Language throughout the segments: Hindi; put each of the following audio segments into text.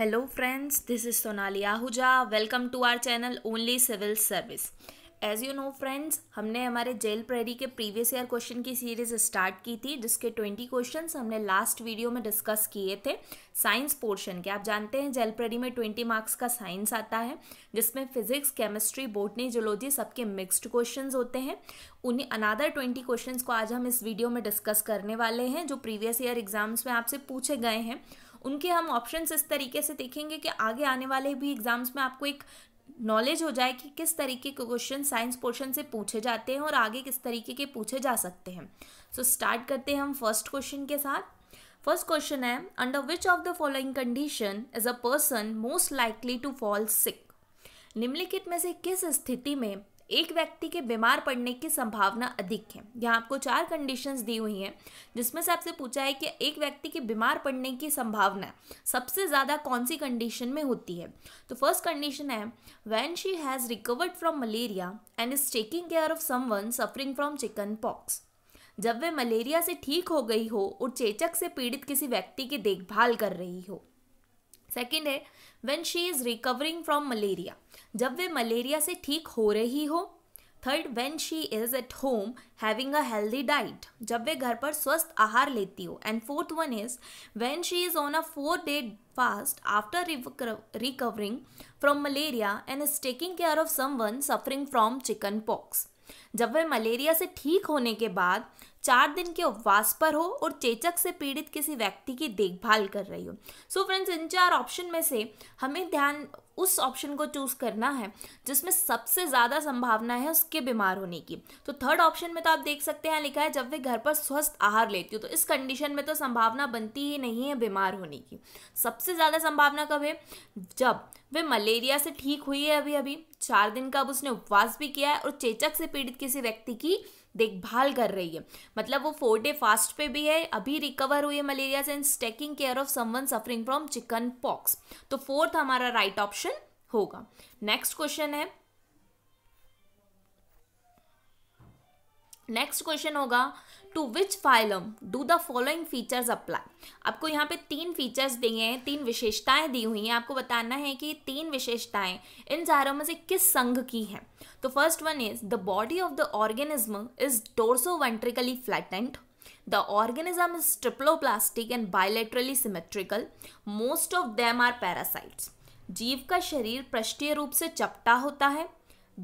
hello friends this is Sonali Ahuja welcome to our channel only civil service as you know friends हमने हमारे जेल प्रेरी के प्रीवियस ईयर क्वेश्चन की सीरीज़ स्टार्ट की थी जिसके ट्वेंटी क्वेश्चन हमने लास्ट वीडियो में डिस्कस किए थे साइंस पोर्शन के आप जानते हैं जेल प्रेरी में ट्वेंटी मार्क्स का साइंस आता है जिसमें फिजिक्स केमिस्ट्री बोटनी जोलॉजी सबके मिक्सड क्वेश्चन होते हैं उन्हीं अनादर ट्वेंटी क्वेश्चन को आज हम इस वीडियो में डिस्कस करने वाले हैं जो प्रीवियस ईयर एग्जाम्स में आपसे पूछे गए हैं उनके हम ऑप्शंस इस तरीके से देखेंगे कि आगे आने वाले भी एग्जाम्स में आपको एक नॉलेज हो जाए कि किस तरीके के क्वेश्चन साइंस पोर्शन से पूछे जाते हैं और आगे किस तरीके के पूछे जा सकते हैं सो so, स्टार्ट करते हैं हम फर्स्ट क्वेश्चन के साथ फर्स्ट क्वेश्चन है under which of the following condition is a person most likely to fall sick निम्नलिखित में से किस स्थिति में एक व्यक्ति के बीमार पड़ने की संभावना अधिक है यहाँ आपको चार कंडीशंस दी हुई हैं जिसमें से आपसे पूछा है कि एक व्यक्ति के बीमार पड़ने की संभावना सबसे ज़्यादा कौन सी कंडीशन में होती है तो फर्स्ट कंडीशन है when she has recovered from malaria and is taking care of someone suffering from chicken pox जब वे मलेरिया से ठीक हो गई हो और चेचक से पीड़ित किसी व्यक्ति की देखभाल कर रही हो सेकेंड है when she is recovering from malaria जब वे मलेरिया से ठीक हो रही हो third when she is at home having a healthy diet जब वे घर पर स्वस्थ आहार लेती हो and fourth one is when she is on a four day fast after recovering from malaria and is taking care of someone suffering from chicken pox जब वह मलेरिया से ठीक होने के बाद चार दिन के उपवास पर हो और चेचक से पीड़ित किसी व्यक्ति की देखभाल कर रही हो सो फ्रेंड्स इन चार ऑप्शन में से हमें ध्यान उस ऑप्शन को चूज़ करना है जिसमें सबसे ज़्यादा संभावना है उसके बीमार होने की तो थर्ड ऑप्शन में तो आप देख सकते हैं लिखा है जब वे घर पर स्वस्थ आहार लेती हो तो इस कंडीशन में तो संभावना बनती ही नहीं है बीमार होने की सबसे ज़्यादा संभावना कब है जब वे मलेरिया से ठीक हुई है अभी अभी चार दिन का अब उसने उपवास भी किया है और चेचक से पीड़ित किसी व्यक्ति की देखभाल कर रही है मतलब वो फोर डे फास्ट पे भी है अभी रिकवर हुई है malaria and taking care of someone suffering from chicken pox तो फोर्थ हमारा राइट right ऑप्शन होगा नेक्स्ट क्वेश्चन है नेक्स्ट क्वेश्चन होगा to which phylum do the following features apply आपको यहाँ पे तीन फीचर्स दिए हैं तीन विशेषताएं दी हुई हैं आपको बताना है कि तीन विशेषताएं इन जारों में से किस संघ की हैं तो first one is the body of the organism is dorsoventrally the organism is is plastic and bilaterally symmetrical most of them are parasites जीव का शरीर पृष्ठीय रूप से चपटा होता है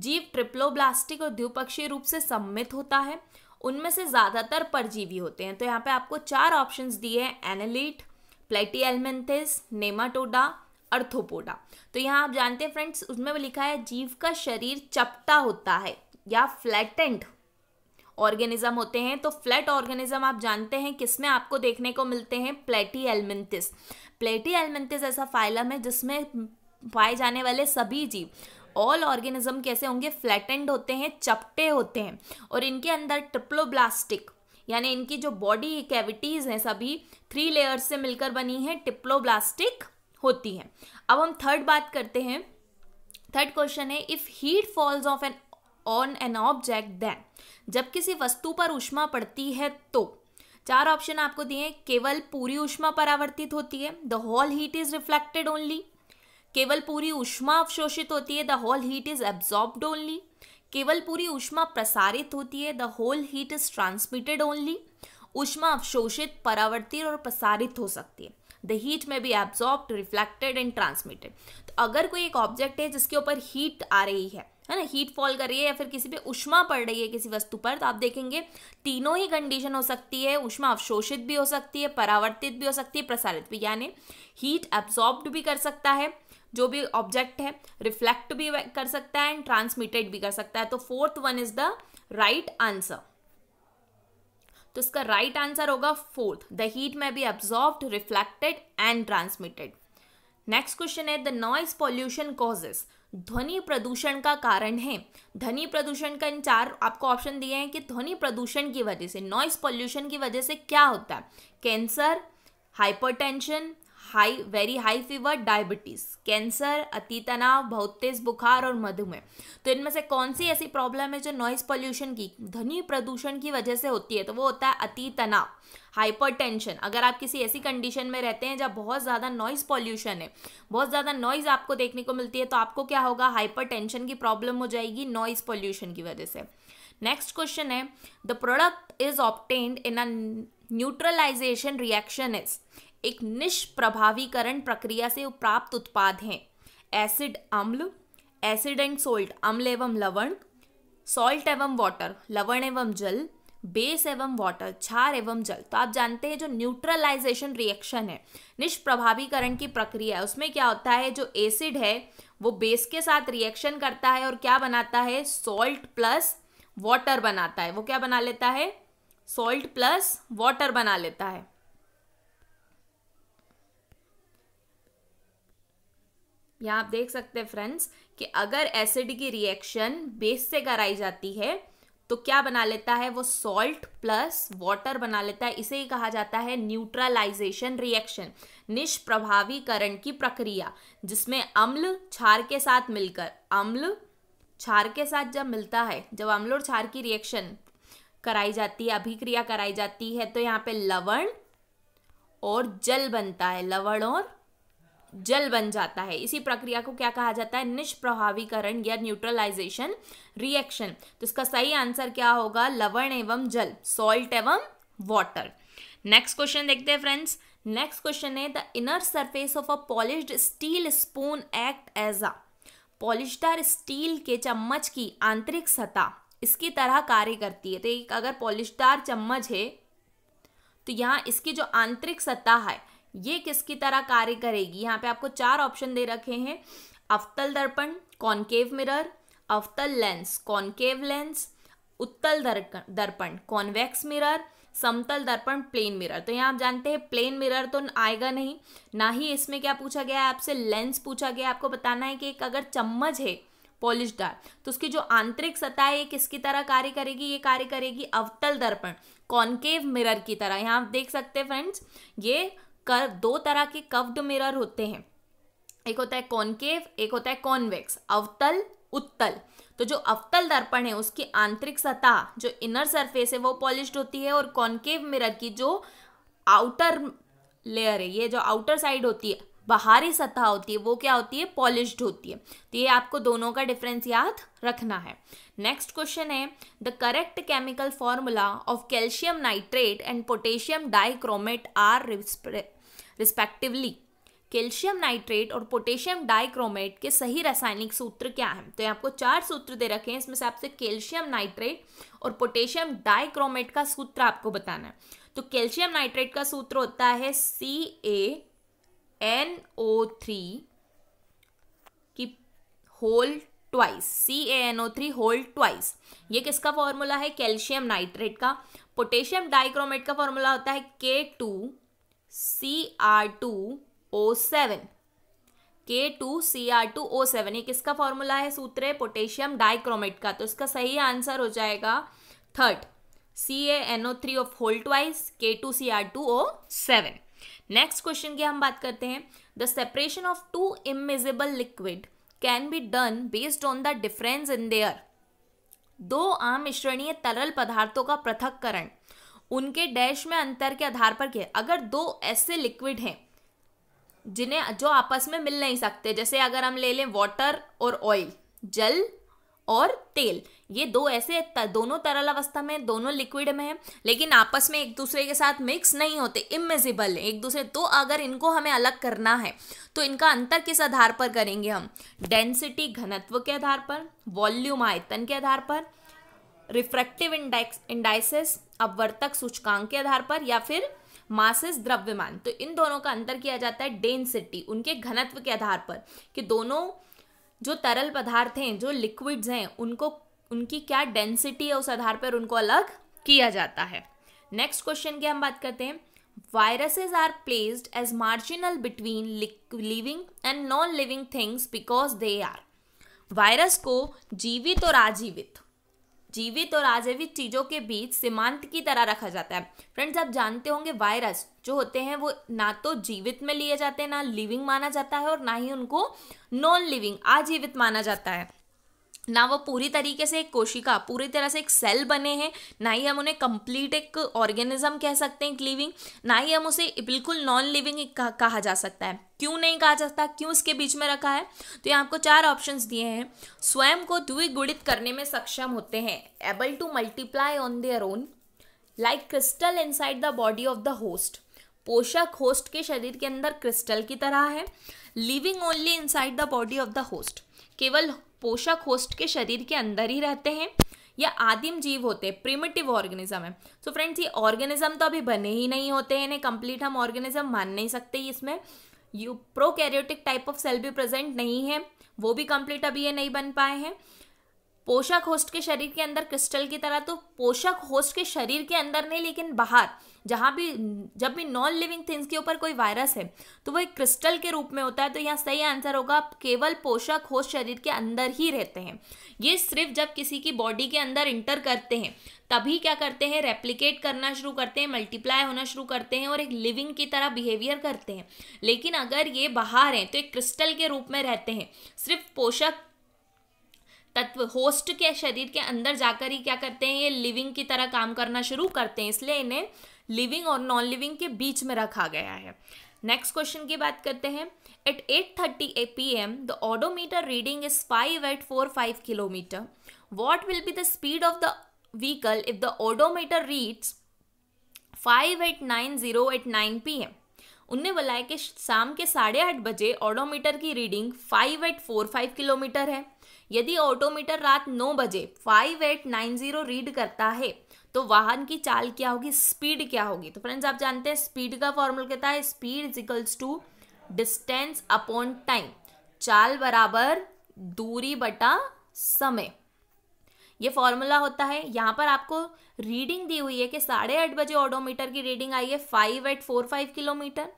जीव ट्रिप्लोब्लास्टिक और द्विपक्षीय रूप से सम्मित होता है उनमें से ज़्यादातर परजीवी होते हैं तो यहाँ पे आपको चार ऑप्शंस दिए हैं एनालिट प्लेटी एलमेंथिस नेमाटोडा अर्थोपोडा तो यहाँ आप जानते हैं फ्रेंड्स उसमें लिखा है जीव का शरीर चपटा होता है या फ्लैटेंट ऑर्गेनिज्म होते हैं तो फ्लैट ऑर्गेनिज्म आप जानते हैं किसमें आपको देखने को मिलते हैं प्लेटी एलमेंथिस प्लेटी एलमेंथिस ऐसा फाइलम है जिसमें पाए जाने वाले सभी जीव ऑल ऑर्गेनिज्म कैसे होंगे फ्लैटेंड होते हैं चपटे होते हैं और इनके अंदर ट्रिप्लोब्लास्टिक यानी इनकी जो बॉडी कैविटीज़ हैं सभी थ्री लेयर्स से मिलकर बनी है टिप्लोब्लास्टिक होती है अब हम थर्ड बात करते हैं थर्ड क्वेश्चन है if heat falls of an on an object then जब किसी वस्तु पर उष्मा पड़ती है तो चार ऑप्शन आपको दिए केवल पूरी उष्मा परावर्तित होती है the whole heat is reflected only केवल पूरी उष्मा अवशोषित होती है the whole heat is absorbed only केवल पूरी उष्मा प्रसारित होती है the whole heat is transmitted only उष्मा अवशोषित परावर्तित और प्रसारित हो सकती है the heat may be absorb reflected and transmitted तो अगर कोई एक ऑब्जेक्ट है जिसके ऊपर हीट आ रही है है ना हीट फॉल कर रही है या फिर किसी पे उष्मा पड़ रही है किसी वस्तु पर तो आप देखेंगे तीनों ही कंडीशन हो सकती है उष्मा अवशोषित भी हो सकती है परावर्तित भी हो सकती है प्रसारित भी यानी हीट एब्जॉर्ब्ड भी कर सकता है जो भी ऑब्जेक्ट है रिफ्लेक्ट भी कर सकता है एंड ट्रांसमिटेड भी कर सकता है तो fourth one is the right answer तो इसका राइट right आंसर होगा fourth the heat may be absorb reflected and transmitted next question है द नॉइज पॉल्यूशन कॉजेस ध्वनि प्रदूषण का कारण है ध्वनि प्रदूषण का इन चार आपको ऑप्शन दिए हैं कि ध्वनि प्रदूषण की वजह से नॉइस पॉल्यूशन की वजह से क्या होता है cancer hypertension high very high fever diabetes cancer अति तनाव बहुत तेज बुखार और मधुमेह तो इनमें से कौन सी ऐसी प्रॉब्लम है जो नॉइज़ पॉल्यूशन की ध्वनि प्रदूषण की वजह से होती है तो वो होता है अति तनाव हाइपरटेंशन अगर आप किसी ऐसी कंडीशन में रहते हैं जब बहुत ज़्यादा नॉइज़ पॉल्यूशन है बहुत ज़्यादा नॉइज़ आपको देखने को मिलती है तो आपको क्या होगा हाइपर की प्रॉब्लम हो जाएगी नॉइज़ पॉल्यूशन की वजह से नेक्स्ट क्वेश्चन है the product is obtained in a neutralisation reaction is एक निष्प्रभावीकरण प्रक्रिया से प्राप्त उत्पाद हैं एसिड अम्ल एसिड एंड सोल्ट अम्ल एवं लवण सॉल्ट एवं वाटर लवण एवं जल बेस एवं वाटर छार एवं जल तो आप जानते हैं जो न्यूट्रलाइजेशन रिएक्शन है निष्प्रभावीकरण की प्रक्रिया है उसमें क्या होता है जो एसिड है वो बेस के साथ रिएक्शन करता है और क्या बनाता है सॉल्ट प्लस वाटर बनाता है वो क्या बना लेता है सॉल्ट प्लस वाटर बना लेता है यहाँ आप देख सकते हैं फ्रेंड्स कि अगर एसिड की रिएक्शन बेस से कराई जाती है तो क्या बना लेता है वो सॉल्ट प्लस वाटर बना लेता है इसे ही कहा जाता है न्यूट्रलाइजेशन रिएक्शन निष्प्रभावीकरण की प्रक्रिया जिसमें अम्ल क्षार के साथ मिलकर अम्ल क्षार के साथ जब मिलता है जब अम्ल और क्षार की रिएक्शन कराई जाती है अभिक्रिया कराई जाती है तो यहाँ पे लवण और जल बनता है लवण और जल बन जाता है इसी प्रक्रिया को क्या कहा जाता है निष्प्रभावीकरण या न्यूट्रलाइजेशन रिएक्शन तो इसका सही आंसर क्या होगा लवण एवं जल सॉल्ट एवं वाटर नेक्स्ट क्वेश्चन देखते हैं फ्रेंड्स नेक्स्ट क्वेश्चन है the inner surface of a polish steel spoon act as a polished steel के चम्मच की आंतरिक सतह इसकी तरह कार्य करती है तो एक अगर पॉलिशदार चम्मच है तो यहाँ इसकी जो आंतरिक सतह है ये किसकी तरह कार्य करेगी यहाँ पे आपको चार ऑप्शन दे रखे हैं अवतल दर्पण कॉन्केव मिरर अवतल लेंस कॉन्केव लेंस उत्तल दर्पण कॉन्वेक्स मिरर समतल दर्पण प्लेन मिरर तो यहाँ आप जानते हैं प्लेन मिरर तो आएगा नहीं ना ही इसमें क्या पूछा गया है आपसे लेंस पूछा गया आपको बताना है कि एक अगर चम्मच है पॉलिश डार तो उसकी जो आंतरिक सतह है ये किसकी तरह कार्य करेगी ये कार्य करेगी अवतल दर्पण कॉनकेव मिरर की तरह यहाँ आप देख सकते हैं फ्रेंड्स ये कर दो तरह के कव्ड मिरर होते हैं एक होता है कॉन्केव एक होता है कॉन्वेक्स अवतल उत्तल तो जो अवतल दर्पण है उसकी आंतरिक सतह जो इनर सरफेस है वो पॉलिश्ड होती है और कॉनकेव मिरर की जो आउटर लेयर है ये जो आउटर साइड होती है बाहरी सतह होती है वो क्या होती है पॉलिश्ड होती है तो ये आपको दोनों का डिफरेंस याद रखना है नेक्स्ट क्वेश्चन है the correct chemical formula of calcium nitrate and potassium dichromate are respectively calcium nitrate और पोटेशियम डाइक्रोमेट के सही रासायनिक सूत्र क्या हैं तो ये आपको चार सूत्र दे रखे हैं इसमें से आपसे कैल्शियम नाइट्रेट और पोटेशियम डाइक्रोमेट का सूत्र आपको बताना है तो कैल्शियम नाइट्रेट का सूत्र होता है C A N O three की whole twice C A N O three whole twice ये किसका फॉर्मूला है कैल्शियम नाइट्रेट का पोटेशियम डाइक्रोमेट का फॉर्मूला होता है K two C R two O seven K two C R two O seven ये किसका फॉर्मूला है सूत्र है पोटेशियम डाइक्रोमेट का तो इसका सही आंसर हो जाएगा third C A N O three of whole K two C R two O seven next question की हम बात करते हैं the separation of two immiscible liquid can be done based on the difference in their दो आम मिश्रणीय तरल पदार्थों का पृथककरण उनके डैश में अंतर के आधार पर क्या अगर दो ऐसे लिक्विड हैं जिन्हें जो आपस में मिल नहीं सकते जैसे अगर हम ले लें वाटर और ऑयल जल और तेल ये दो ऐसे दोनों तरल अवस्था में दोनों लिक्विड में हैं लेकिन आपस में एक दूसरे के साथ मिक्स नहीं होते इमेजिबल एक दूसरे तो अगर इनको हमें अलग करना है तो इनका अंतर किस आधार पर करेंगे हम डेंसिटी घनत्व के आधार पर वॉल्यूम आयतन के आधार पर रिफ्रैक्टिव इंडेक्स इंडाइसिस अपवर्तक सूचकांक के आधार पर या फिर मासिस द्रव्यमान तो इन दोनों का अंतर किया जाता है डेंसिटी उनके घनत्व के आधार पर कि दोनों जो तरल पदार्थ हैं जो लिक्विड्स हैं उनको उनकी क्या डेंसिटी है उस आधार पर उनको अलग किया जाता है नेक्स्ट क्वेश्चन की हम बात करते हैं viruses are placed as marginal between living and non living things because they are virus को जीवित और आजीवित जीवित और आजीवित चीज़ों के बीच सीमांत की तरह रखा जाता है फ्रेंड्स आप जानते होंगे वायरस जो होते हैं वो ना तो जीवित में लिए जाते हैं ना लिविंग माना जाता है और ना ही उनको नॉन लिविंग आजीवित माना जाता है ना वो पूरी तरीके से एक कोशिका पूरी तरह से एक सेल बने हैं ना ही हम उन्हें कंप्लीट एक ऑर्गेनिज्म कह सकते हैं एक लिविंग ना ही हम उसे बिल्कुल नॉन लिविंग कहा, जा सकता है क्यों नहीं कहा जाता क्यों इसके बीच में रखा है तो यहाँ आपको चार ऑप्शंस दिए हैं स्वयं को द्विगुणित करने में सक्षम होते हैं able to multiply on their own like crystal inside the body of the host पोषक होस्ट के शरीर के अंदर क्रिस्टल की तरह है living only inside the body of the host केवल पोषक होस्ट के शरीर के अंदर ही रहते हैं या आदिम जीव होते हैं प्रिमिटिव ऑर्गेनिज्म है सो so फ्रेंड्स ये ऑर्गेनिज्म तो अभी बने ही नहीं होते हैं इन्हें कंप्लीट हम ऑर्गेनिज्म मान नहीं सकते इसमें you prokaryotic type of cell भी प्रेजेंट नहीं है वो भी कंप्लीट अभी ये नहीं बन पाए हैं पोषक होस्ट के शरीर के अंदर क्रिस्टल की तरह तो पोषक होस्ट के शरीर के अंदर नहीं लेकिन बाहर जहाँ भी जब भी नॉन लिविंग थिंग्स के ऊपर कोई वायरस है तो वो एक क्रिस्टल के रूप में होता है तो यहाँ सही आंसर होगा केवल पोषक होस्ट शरीर के अंदर ही रहते हैं ये सिर्फ जब किसी की बॉडी के अंदर इंटर करते हैं तभी क्या करते हैं रेप्लिकेट करना शुरू करते हैं मल्टीप्लाई होना शुरू करते हैं और एक लिविंग की तरह बिहेवियर करते हैं लेकिन अगर ये बाहर हैं तो एक क्रिस्टल के रूप में रहते हैं सिर्फ पोषक तत्व होस्ट के शरीर के अंदर जाकर ही क्या करते हैं ये लिविंग की तरह काम करना शुरू करते हैं इसलिए इन्हें लिविंग और नॉन लिविंग के बीच में रखा गया है नेक्स्ट क्वेश्चन की बात करते हैं at eight thirty A P M the odometer reading is five eight four five kilometer what will be the speed of the vehicle if the odometer reads five eight nine zero at nine P M उनने बोला है कि शाम के साढ़े आठ बजे ऑडोमीटर की reading five eight four five kilometre है यदि ऑटोमीटर रात नौ बजे five eight nine zero read करता है तो वाहन की चाल क्या होगी स्पीड क्या होगी तो फ्रेंड्स आप जानते हैं स्पीड का फॉर्मूला कहता है speed equals to distance upon time चाल बराबर दूरी बटा समय ये फॉर्मूला होता है यहाँ पर आपको रीडिंग दी हुई है कि साढ़े आठ बजे ऑडोमीटर की रीडिंग आई है five eight four five kilometre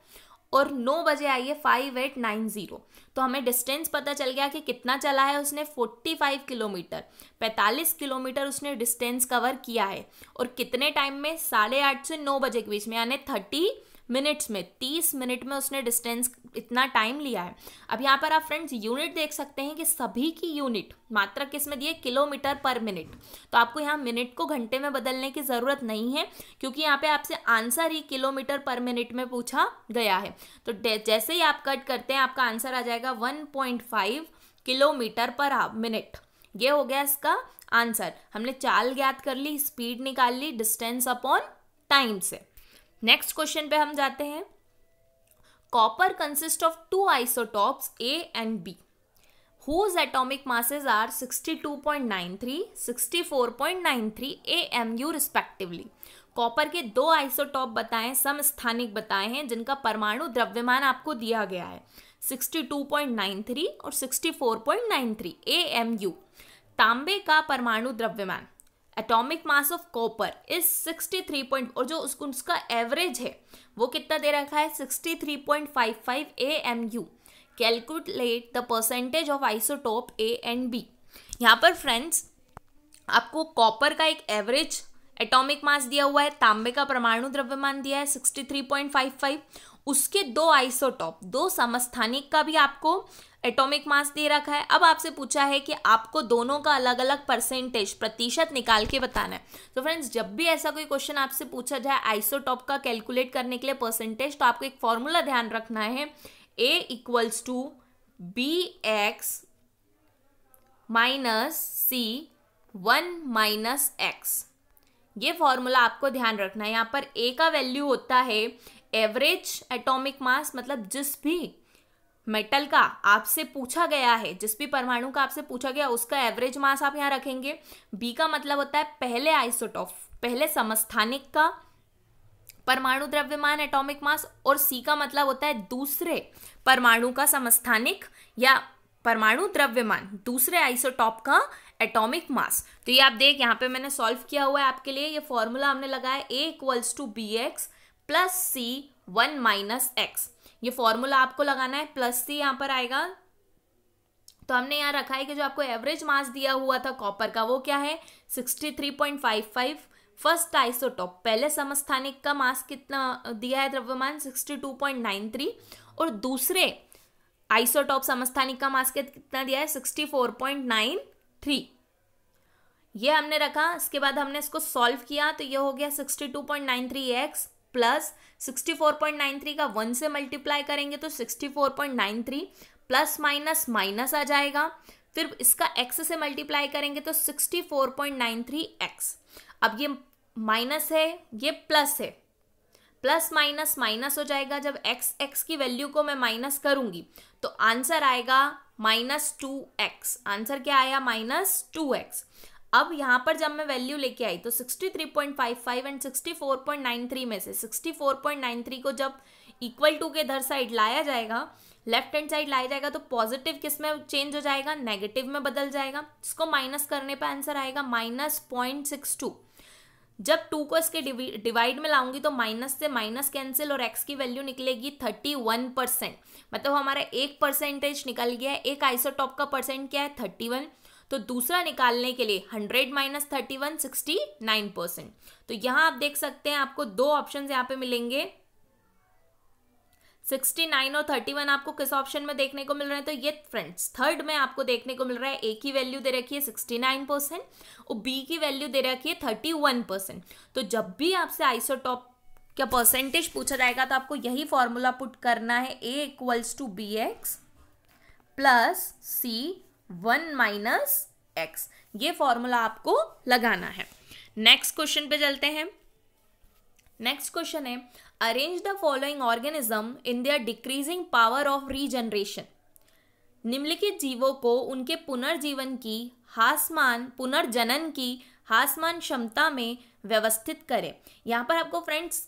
और नौ बजे आई है फाइव एट नाइन ज़ीरो तो हमें डिस्टेंस पता चल गया कि कितना चला है उसने फोर्टी फाइव किलोमीटर पैंतालीस किलोमीटर उसने डिस्टेंस कवर किया है और कितने टाइम में साढ़े आठ से नौ बजे के बीच में यानी थर्टी मिनट्स में तीस मिनट में उसने डिस्टेंस इतना टाइम लिया है अब यहाँ पर आप फ्रेंड्स यूनिट देख सकते हैं कि सभी की यूनिट मात्रा किस में दिए किलोमीटर पर मिनट तो आपको यहाँ मिनट को घंटे में बदलने की ज़रूरत नहीं है क्योंकि यहाँ पे आपसे आंसर ही किलोमीटर पर मिनट में पूछा गया है तो जैसे ही आप कट करते हैं आपका आंसर आ जाएगा one point five kilometre per minute ये हो गया इसका आंसर हमने चाल ज्ञात कर ली स्पीड निकाल ली डिस्टेंस अपॉन टाइम से नेक्स्ट क्वेश्चन पे हम जाते हैं copper consist of two isotopes A and B whose atomic masses are 62.93, 64.93 AMU respectively copper के दो आइसोटॉप बताएं सम स्थानिक बताए हैं जिनका परमाणु द्रव्यमान आपको दिया गया है 62.93 और 64.93 AMU तांबे का परमाणु द्रव्यमान atomic mass of copper is 63 point और जो उसको उसका एवरेज है वो कितना दे रखा है 63.55 AMU calculate the percentage of isotope A and B यहाँ पर फ्रेंड्स आपको कॉपर का एक एवरेज एटॉमिक मास दिया हुआ है तांबे का परमाणु द्रव्यमान दिया है 63.55 उसके दो आइसोटॉप दो समस्थानिक का भी आपको एटॉमिक मास दे रखा है अब आपसे पूछा है कि आपको दोनों का अलग अलग परसेंटेज प्रतिशत निकाल के बताना है तो फ्रेंड्स जब भी ऐसा कोई क्वेश्चन आपसे पूछा जाए आइसोटॉप का कैलकुलेट करने के लिए परसेंटेज तो आपको एक फॉर्मूला ध्यान रखना है A equals to B X minus C one minus X ये फॉर्मूला आपको ध्यान रखना है यहाँ पर ए का वैल्यू होता है एवरेज एटॉमिक मास मतलब जिस भी मेटल का आपसे पूछा गया है जिस भी परमाणु का आपसे पूछा गया उसका एवरेज मास आप यहाँ रखेंगे बी का मतलब होता है पहले आइसोटॉफ पहले समस्थानिक का परमाणु द्रव्यमान एटॉमिक मास और सी का मतलब होता है दूसरे परमाणु का समस्थानिक या परमाणु द्रव्यमान दूसरे आइसोटॉप का एटॉमिक मास तो ये आप देख यहाँ पे मैंने सॉल्व किया हुआ है आपके लिए ये फॉर्मूला हमने लगाया A equals to B X plus C one minus X ये फॉर्मूला आपको लगाना है प्लस सी यहाँ पर आएगा तो हमने यहाँ रखा है कि जो आपको एवरेज मास दिया हुआ था कॉपर का वो क्या है sixty three point five five first isotope पहले समस्थानिक का मास कितना दिया है द्रव्यमान sixty two point nine three और दूसरे आइसोटॉप समस्थानिक का मास कितना दिया है sixty four point nine three ये हमने रखा इसके बाद हमने इसको सॉल्व किया तो ये हो गया sixty two point nine three X plus 64.93 का वन से मल्टीप्लाई करेंगे तो 64.93 प्लस माइनस माइनस आ जाएगा फिर इसका एक्स से मल्टीप्लाई करेंगे तो 64.93 एक्स अब ये माइनस है ये प्लस है प्लस माइनस माइनस हो जाएगा जब एक्स एक्स की वैल्यू को मैं माइनस करूंगी तो आंसर आएगा माइनस टू एक्स आंसर क्या आया माइनस टू एक्स अब यहाँ पर जब मैं वैल्यू लेके आई तो 63.55 एंड 64.93 में से 64.93 को जब इक्वल टू के इधर साइड लाया जाएगा लेफ्ट हैंड साइड लाया जाएगा तो पॉजिटिव किस में चेंज हो जाएगा नेगेटिव में बदल जाएगा इसको माइनस करने पर आंसर आएगा माइनस पॉइंट सिक्स टू जब टू को इसके डिवाइड में लाऊंगी तो माइनस से माइनस कैंसिल और एक्स की वैल्यू निकलेगी थर्टी वन परसेंट मतलब हमारा एक परसेंटेज निकल गया है एक आइसोटॉप का परसेंट क्या है थर्टी वन तो दूसरा निकालने के लिए hundred minus thirty one sixty nine percent तो यहां आप देख सकते हैं आपको दो ऑप्शन यहां पे मिलेंगे सिक्सटी नाइन और थर्टी वन आपको किस ऑप्शन में देखने को मिल रहा है तो ये फ्रेंड्स थर्ड में आपको देखने को मिल रहा है ए की वैल्यू दे रखी है सिक्सटी नाइन परसेंट और बी की वैल्यू दे रखी है थर्टी वन परसेंट तो जब भी आपसे आइसोटॉप का परसेंटेज पूछा जाएगा तो आपको यही फॉर्मूला पुट करना है A equals to B X plus C one minus X ये फॉर्मूला आपको लगाना है नेक्स्ट क्वेश्चन पे चलते हैं नेक्स्ट क्वेश्चन है arrange the following organism in their decreasing power of regeneration निम्नलिखित जीवों को उनके पुनर्जीवन की हासमान पुनर्जनन की हासमान क्षमता में व्यवस्थित करें यहाँ पर आपको फ्रेंड्स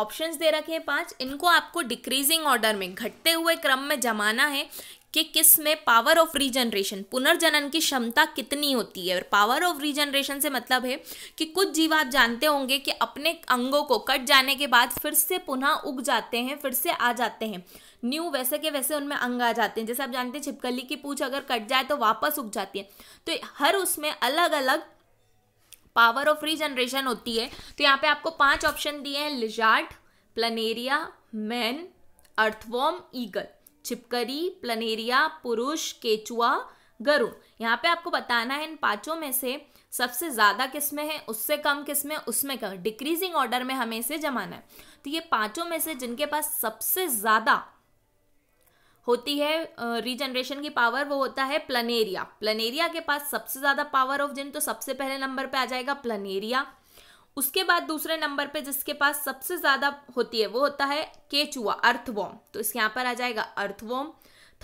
ऑप्शंस दे रखे हैं पांच इनको आपको डिक्रीजिंग ऑर्डर में घटते हुए क्रम में जमाना है कि किस में पावर ऑफ रीजनरेशन पुनर्जनन की क्षमता कितनी होती है और पावर ऑफ रीजनरेशन से मतलब है कि कुछ जीव आप जानते होंगे कि अपने अंगों को कट जाने के बाद फिर से पुनः उग जाते हैं फिर से आ जाते हैं न्यू वैसे के वैसे उनमें अंग आ जाते हैं जैसे आप जानते हैं छिपकली की पूछ अगर कट जाए तो वापस उग जाती है तो हर उसमें अलग अलग पावर ऑफ रीजनरेशन होती है तो यहाँ पे आपको पांच ऑप्शन दिए हैं lizard planaria man earthworm eagle छिपकरी प्लनेरिया पुरुष केचुआ गरुण यहाँ पे आपको बताना है इन पांचों में से सबसे ज़्यादा किस्में हैं उससे कम किस्में उसमें कम डिक्रीजिंग ऑर्डर में हमें इसे जमाना है तो ये पांचों में से जिनके पास सबसे ज़्यादा होती है रीजनरेशन की पावर वो होता है प्लनेरिया प्लनेरिया के पास सबसे ज़्यादा पावर ऑफ जिन तो सबसे पहले नंबर पे आ जाएगा प्लनेरिया उसके बाद दूसरे नंबर पे जिसके पास सबसे ज़्यादा होती है वो होता है केचुआ अर्थवॉम तो इसके यहाँ पर आ जाएगा अर्थवॉम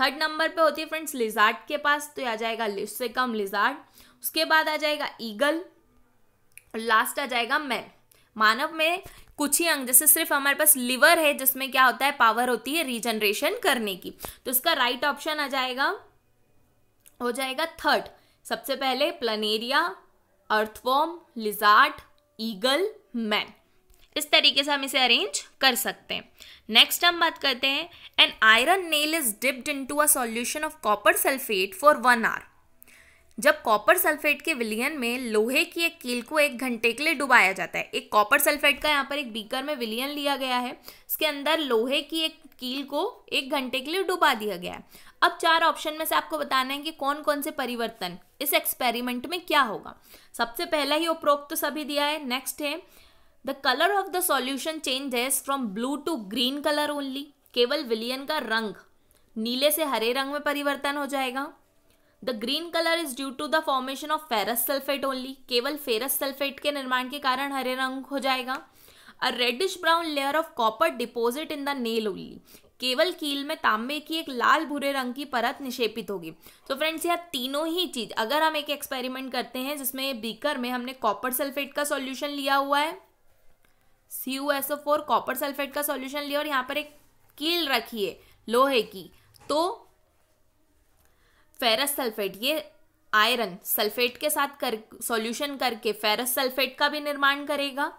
थर्ड नंबर पे होती है फ्रेंड्स लिजार्ड के पास तो आ जाएगा से कम लिजार्ड उसके बाद आ जाएगा ईगल और लास्ट आ जाएगा मैन मानव में कुछ ही अंग जैसे सिर्फ हमारे पास लिवर है जिसमें क्या होता है पावर होती है रीजनरेशन करने की तो इसका राइट ऑप्शन आ जाएगा हो जाएगा थर्ड सबसे पहले planaria earthworm lizard eagle man इस तरीके से हम इसे अरेंज कर सकते हैं नेक्स्ट हम बात करते हैं an iron nail is dipped into a solution of copper sulphate for one hour जब कॉपर सल्फेट के विलियन में लोहे की एक कील को एक घंटे के लिए डुबाया जाता है एक कॉपर सल्फेट का यहाँ पर एक बीकर में विलियन लिया गया है इसके अंदर लोहे की एक कील को एक घंटे के लिए डुबा दिया गया है अब चार ऑप्शन में से आपको बताना है कि कौन कौन से परिवर्तन इस एक्सपेरिमेंट में क्या होगा सबसे पहला ही उपरोक्त तो सभी दिया है नेक्स्ट है the colour of the solution changes from blue to green colour only केवल विलियन का रंग नीले से हरे रंग में परिवर्तन हो जाएगा the green colour is due to the formation of ferrous sulphate only केवल फेरस सल्फेट के निर्माण के कारण हरे रंग हो जाएगा a reddish brown layer of copper deposit in the nail only केवल कील में तांबे की एक लाल भूरे रंग की परत निषेपित होगी तो फ्रेंड्स यह तीनों ही चीज अगर हम एक एक्सपेरिमेंट करते हैं जिसमें बीकर में हमने कॉपर सल्फेट का सॉल्यूशन लिया हुआ है C U S O four copper sulphate का सॉल्यूशन लिया और यहाँ पर एक कील रखी है लोहे की तो फेरस सल्फेट ये आयरन सल्फेट के साथ कर सॉल्यूशन करके फेरस सल्फेट का भी निर्माण करेगा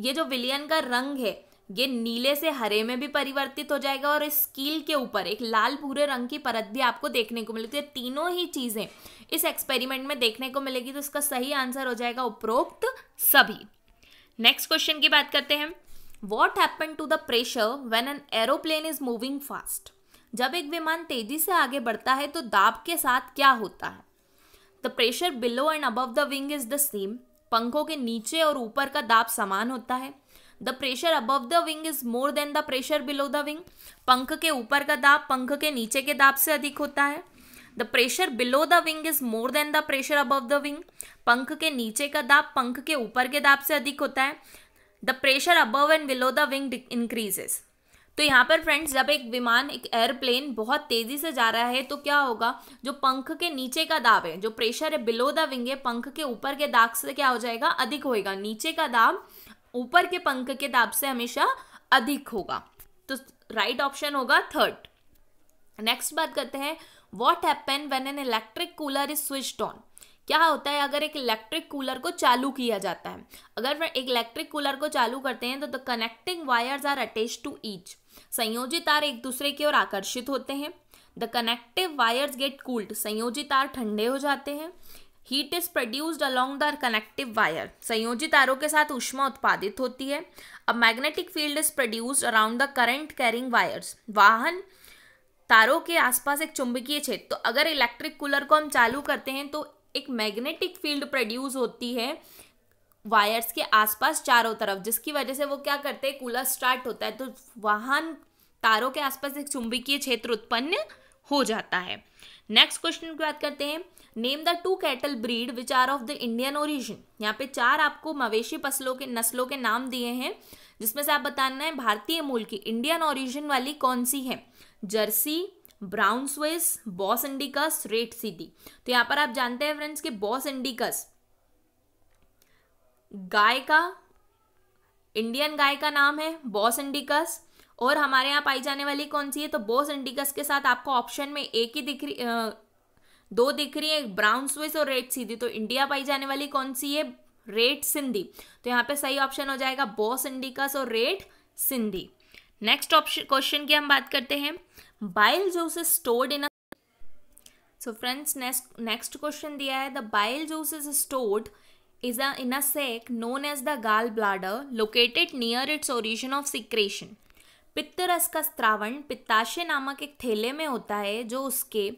ये जो विलियन का रंग है ये नीले से हरे में भी परिवर्तित हो जाएगा और इस कील के ऊपर एक लाल भूरे रंग की परत भी आपको देखने को मिलेगी तो तीनों ही चीज़ें इस एक्सपेरिमेंट में देखने को मिलेगी तो इसका सही आंसर हो जाएगा उपरोक्त सभी नेक्स्ट क्वेश्चन की बात करते हैं what happen to the pressure when an aeroplane is moving fast जब एक विमान तेजी से आगे बढ़ता है तो दाब के साथ क्या होता है the pressure below and above the wing is the same पंखों के नीचे और ऊपर का दाब समान होता है the pressure above the wing is more than the pressure below the wing पंख के ऊपर का दाब पंख के नीचे के दाब से अधिक होता है the pressure below the wing is more than the pressure above the wing पंख के नीचे का दाब पंख के ऊपर के दाब से अधिक होता है the pressure above and below the wing increases तो यहाँ पर फ्रेंड्स जब एक विमान एक एयरप्लेन बहुत तेज़ी से जा रहा है तो क्या होगा जो पंख के नीचे का दाब है जो प्रेशर है बिलो द विंग है पंख के ऊपर के दाग से क्या हो जाएगा अधिक होएगा नीचे का दाब ऊपर के पंख के दाब से हमेशा अधिक होगा तो राइट ऑप्शन होगा थर्ड नेक्स्ट बात करते हैं what happen when an electric cooler is switch on क्या होता है अगर एक इलेक्ट्रिक कूलर को चालू किया जाता है अगर एक इलेक्ट्रिक कूलर को चालू करते हैं तो the connecting wires are attach to each संयोजित तार एक दूसरे की ओर आकर्षित होते हैं the connective wires get cooled संयोजित तार ठंडे हो जाते हैं heat is produced along the connective wire संयोजित तारों के साथ उष्मा उत्पादित होती है अब magnetic field is produced around the current carrying wires वाहन तारों के आसपास एक चुंबकीय क्षेत्र तो अगर इलेक्ट्रिक कूलर को हम चालू करते हैं तो एक मैग्नेटिक फील्ड प्रोड्यूस होती है वायर्स के आसपास चारों तरफ जिसकी वजह से वो क्या करते हैं कूलर स्टार्ट होता है तो वाहन तारों के आसपास एक चुंबकीय क्षेत्र उत्पन्न हो जाता है नेक्स्ट क्वेश्चन की बात करते हैं name the two cattle breed which are of the Indian origin यहाँ पे चार आपको मवेशी फसलों के नस्लों के नाम दिए हैं जिसमें से आप बताना है भारतीय मूल की इंडियन ओरिजिन वाली कौन सी है Jersey Brown Swiss Bos indicus red Sindhi तो यहाँ पर आप जानते हैं फ्रेंड्स कि बॉस इंडिकस गाय का इंडियन गाय का नाम है बॉस इंडिकस और हमारे यहाँ पाई जाने वाली कौन सी है तो बॉस इंडिकस के साथ आपको ऑप्शन में एक ही दिख रही दो दिख रही है ब्राउन स्विस और रेड सीधी तो इंडिया पाई जाने वाली कौन सी है रेड सिंधी तो यहाँ पे सही ऑप्शन हो जाएगा बॉस इंडिकस और red Sindhi next option question की हम बात करते हैं bile juice is stored in so friends next next question दिया है the bile juice is stored is a, in a sac known as the gallbladder located near its origin of secretion पित्त रस का स्त्रावण पित्ताशय नामक एक थैले में होता है जो उसके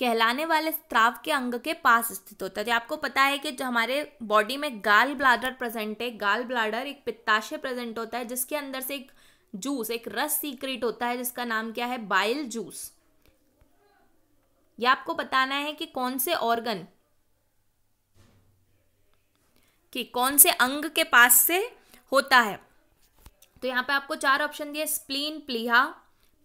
कहलाने वाले स्त्राव के अंग के पास स्थित होता है तो आपको पता है कि जो हमारे बॉडी में गाल ब्लाडर प्रेजेंट है गाल ब्लाडर एक पित्ताशय प्रेजेंट होता है जिसके अंदर से एक जूस एक रस सीक्रेट होता है जिसका नाम क्या है बाइल जूस यह आपको बताना है कि कौन से ऑर्गन कि कौन से अंग के पास से होता है तो यहाँ पे आपको चार ऑप्शन दिए स्प्लीन प्लीहा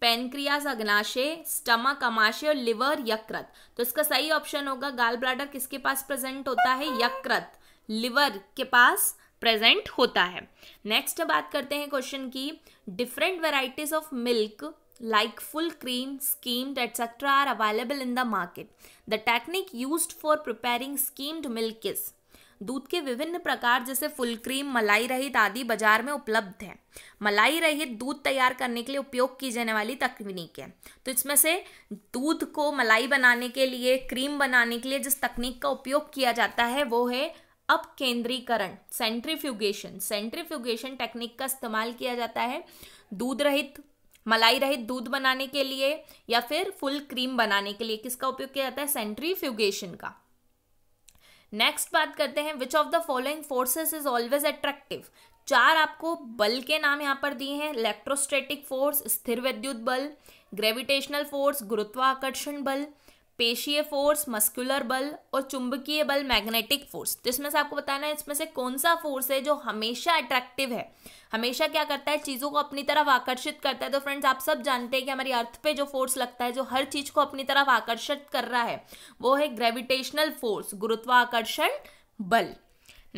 पेनक्रियास अग्नाशय स्टमक अमाशय और लिवर यकृत तो इसका सही ऑप्शन होगा गाल ब्लाडर किसके पास प्रेजेंट होता है यकृत लिवर के पास प्रेजेंट होता है नेक्स्ट बात करते हैं क्वेश्चन की different varieties of milk like full cream skimmed etcetera are available in the market the technique use for preparing skimmed milk is दूध के विभिन्न प्रकार जैसे फुल क्रीम मलाई रहित आदि बाजार में उपलब्ध हैं मलाई रहित दूध तैयार करने के लिए उपयोग की जाने वाली तकनीक है तो इसमें से दूध को मलाई बनाने के लिए क्रीम बनाने के लिए जिस तकनीक का उपयोग किया जाता है वो है अपकेंद्रीकरण सेंट्रीफ्यूगेशन सेंट्रीफ्यूगेशन टेक्निक का इस्तेमाल किया जाता है दूध रहित मलाई रहित दूध बनाने के लिए या फिर फुल क्रीम बनाने के लिए किसका उपयोग किया जाता है सेंट्रीफ्यूगेशन का नेक्स्ट बात करते हैं which of the following forces is always attractive चार आपको बल के नाम यहाँ पर दिए हैं इलेक्ट्रोस्टेटिक फोर्स स्थिर विद्युत बल ग्रेविटेशनल फोर्स गुरुत्वाकर्षण बल पेशीय फोर्स मस्कुलर बल और चुंबकीय बल मैग्नेटिक फोर्स तो इसमें से आपको बताना है इसमें से कौन सा फोर्स है जो हमेशा अट्रैक्टिव है हमेशा क्या करता है चीज़ों को अपनी तरफ आकर्षित करता है तो फ्रेंड्स आप सब जानते हैं कि हमारी अर्थ पे जो फोर्स लगता है जो हर चीज़ को अपनी तरफ आकर्षित कर रहा है वो है ग्रेविटेशनल फोर्स गुरुत्वाकर्षण बल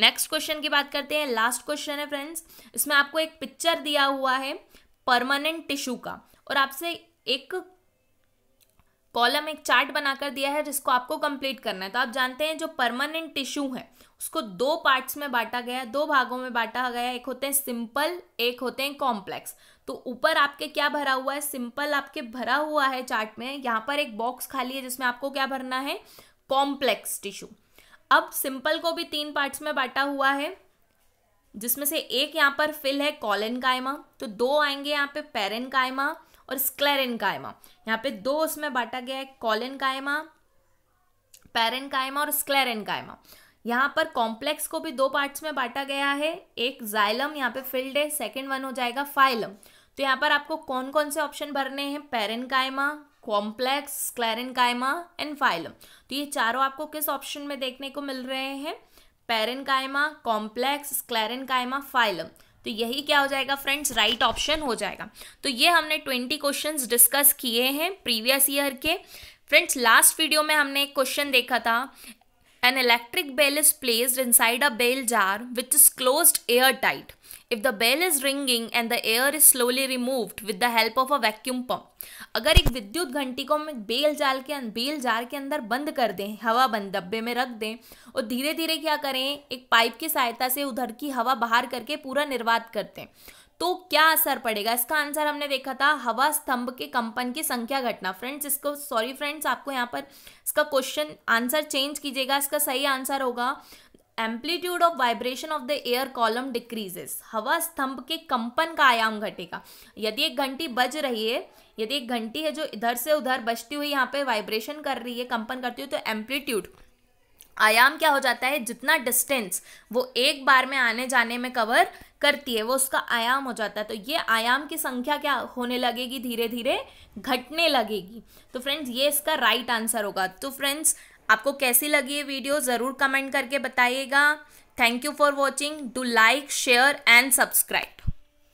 नेक्स्ट क्वेश्चन की बात करते हैं लास्ट क्वेश्चन है फ्रेंड्स इसमें आपको एक पिक्चर दिया हुआ है परमानेंट टिश्यू का और आपसे एक कॉलम एक चार्ट बनाकर दिया है जिसको आपको कंप्लीट करना है तो आप जानते हैं जो परमानेंट टिश्यू है उसको दो पार्ट्स में बांटा गया दो भागों में बांटा गया एक होते हैं सिंपल एक होते हैं कॉम्प्लेक्स तो ऊपर आपके क्या भरा हुआ है सिंपल आपके भरा हुआ है चार्ट में यहाँ पर एक बॉक्स खाली है जिसमें आपको क्या भरना है कॉम्प्लेक्स टिश्यू अब सिंपल को भी तीन पार्ट्स में बांटा हुआ है जिसमें से एक यहाँ पर फिल है कॉलन कायमा तो दो आएंगे यहाँ पे पेरन कायमा और स्क्लेरन कायमा यहाँ पे दो उसमें बांटा गया है कॉलन कायमा पैरन कायमा और स्क्लेरन कायमा यहाँ पर कॉम्प्लेक्स को भी दो पार्ट्स में बांटा गया है एक जाइलम यहाँ पे फिल्ड है सेकेंड वन हो जाएगा फाइलम तो यहाँ पर आपको कौन कौन से ऑप्शन भरने हैं पैरन कायमा कॉम्प्लेक्स क्लैरन कायमा एंड फाइलम तो ये चारों आपको किस ऑप्शन में देखने को मिल रहे हैं पैरन कायमा कॉम्प्लेक्स क्लैरन कायमा फाइलम तो यही क्या हो जाएगा फ्रेंड्स राइट ऑप्शन हो जाएगा तो ये हमने ट्वेंटी क्वेश्चन डिस्कस किए हैं प्रीवियस ईयर के फ्रेंड्स लास्ट वीडियो में हमने एक क्वेश्चन देखा था an electric bell is placed inside a bell jar which is closed air tight if the bell is ringing and the air is slowly removed with the help of a vacuum pump अगर एक विद्युत घंटी को हम एक बेल जाल के अं-, बेल जार के अंदर बंद कर दें हवा बंद डब्बे में रख दें और धीरे धीरे क्या करें एक पाइप की सहायता से उधर की हवा बाहर करके पूरा निर्वात करते हैं तो क्या असर पड़ेगा इसका आंसर हमने देखा था हवा स्तंभ के कंपन की संख्या घटना फ्रेंड्स इसको सॉरी फ्रेंड्स आपको यहाँ पर इसका क्वेश्चन आंसर चेंज कीजिएगा इसका सही आंसर होगा amplitude of vibration of the air column decreases हवा स्तंभ के कंपन का आयाम घटेगा यदि एक घंटी बज रही है यदि एक घंटी है जो इधर से उधर बजती हुई यहाँ पे वाइब्रेशन कर रही है कंपन करती हुई तो एम्पलीट्यूड आयाम क्या हो जाता है जितना डिस्टेंस वो एक बार में आने जाने में कवर करती है वो उसका आयाम हो जाता है तो ये आयाम की संख्या क्या होने लगेगी धीरे धीरे घटने लगेगी तो फ्रेंड्स ये इसका राइट आंसर होगा तो फ्रेंड्स आपको कैसी लगी ये वीडियो ज़रूर कमेंट करके बताइएगा thank you for watching do like share and subscribe